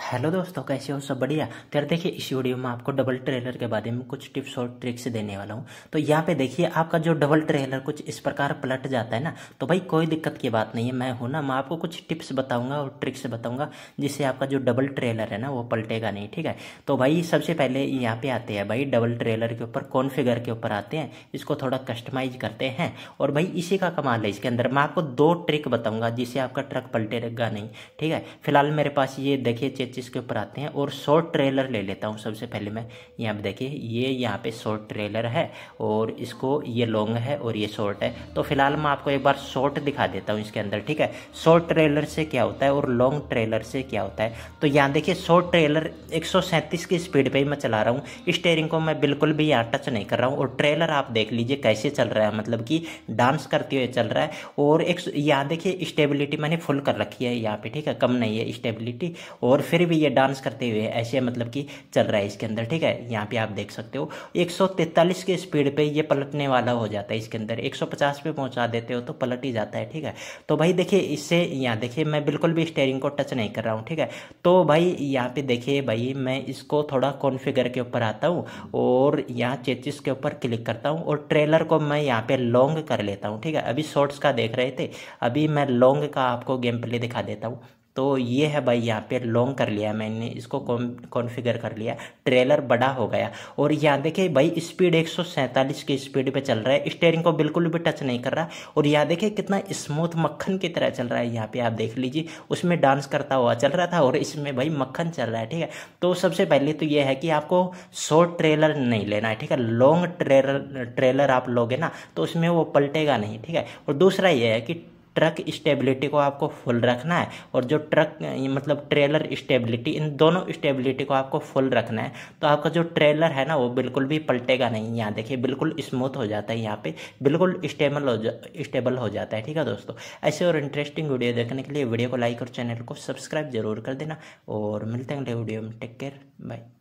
hello दोस्तों कैसे हो सब बढ़िया तो यार देखिए इस वीडियो में आपको डबल ट्रेलर के बारे में कुछ टिप्स और ट्रिक्स देने वाला हूँ तो यहाँ पे देखिए आपका जो डबल ट्रेलर कुछ इस प्रकार पलट जाता है ना तो भाई कोई दिक्कत की बात नहीं है मैं हूँ ना मैं आपको कुछ टिप्स बताऊंगा और ट्रिक्स बताऊंगा जिससे आपका जो डबल ट्रेलर है ना वो पलटेगा नहीं ठीक है तो भाई सबसे पहले यहाँ पे आते हैं भाई डबल ट्रेलर के ऊपर कौन फिगर के ऊपर आते हैं इसको थोड़ा कस्टमाइज करते हैं और भाई इसी का कमाल है इसके अंदर मैं आपको दो ट्रिक बताऊंगा जिससे आपका ट्रक पलटेगा नहीं ठीक है फिलहाल मेरे पास ये देखिए स्केचेस के ऊपर आते हैं और शॉर्ट ट्रेलर ले लेता हूँ सबसे पहले मैं यहाँ पे देखिए ये यहाँ पे शॉर्ट ट्रेलर है और इसको ये लॉन्ग है और ये शॉर्ट है तो फिलहाल मैं आपको एक बार शॉर्ट दिखा देता हूँ इसके अंदर ठीक है शॉर्ट ट्रेलर से क्या होता है और लॉन्ग ट्रेलर से क्या होता है तो यहाँ देखिए शॉर्ट ट्रेलर एक की स्पीड पर ही मैं चला रहा हूँ स्टेयरिंग को मैं बिल्कुल भी यहाँ टच नहीं कर रहा हूँ और ट्रेलर आप देख लीजिए कैसे चल रहा है मतलब कि डांस करते हुए चल रहा है और एक यहाँ देखिए स्टेबिलिटी मैंने फुल कर रखी है यहाँ पे ठीक है कम नहीं है स्टेबिलिटी और फिर फिर भी ये डांस करते हुए ऐसे मतलब कि चल रहा है इसके अंदर ठीक है यहाँ पे आप देख सकते हो एक के स्पीड पे ये पलटने वाला हो जाता है इसके अंदर 150 पे पहुँचा देते हो तो पलट ही जाता है ठीक है तो भाई देखिए इससे यहाँ देखिए मैं बिल्कुल भी स्टेयरिंग को टच नहीं कर रहा हूँ ठीक है तो भाई यहाँ पे देखिए भाई मैं इसको थोड़ा कॉन्फिगर के ऊपर आता हूँ और यहाँ चेचिस के ऊपर क्लिक करता हूँ और ट्रेलर को मैं यहाँ पे लॉन्ग कर लेता हूँ ठीक है अभी शॉर्ट्स का देख रहे थे अभी मैं लॉन्ग का आपको गेम प्ले दिखा देता हूँ तो ये है भाई यहाँ पे लॉन्ग कर लिया मैंने इसको कॉन्फ़िगर कर लिया ट्रेलर बड़ा हो गया और यहाँ देखिए भाई स्पीड एक की स्पीड पे चल रहा है स्टेयरिंग को बिल्कुल भी टच नहीं कर रहा और यहाँ देखिए कितना स्मूथ मक्खन की तरह चल रहा है यहाँ पे आप देख लीजिए उसमें डांस करता हुआ चल रहा था और इसमें भाई मक्खन चल रहा है ठीक है तो सबसे पहले तो ये है कि आपको शॉर्ट ट्रेलर नहीं लेना है ठीक है लॉन्ग ट्रेलर ट्रेलर आप लोगे ना तो उसमें वो पलटेगा नहीं ठीक है और दूसरा ये है कि ट्रक स्टेबिलिटी को आपको फुल रखना है और जो ट्रक मतलब ट्रेलर स्टेबिलिटी इन दोनों स्टेबिलिटी को आपको फुल रखना है तो आपका जो ट्रेलर है ना वो बिल्कुल भी पलटेगा नहीं यहाँ देखिए बिल्कुल स्मूथ हो जाता है यहाँ पे बिल्कुल स्टेबल हो जा स्टेबल हो जाता है ठीक है दोस्तों ऐसे और इंटरेस्टिंग वीडियो देखने के लिए वीडियो को लाइक और चैनल को सब्सक्राइब जरूर कर देना और मिलते हैं अगले वीडियो में टेक केयर बाय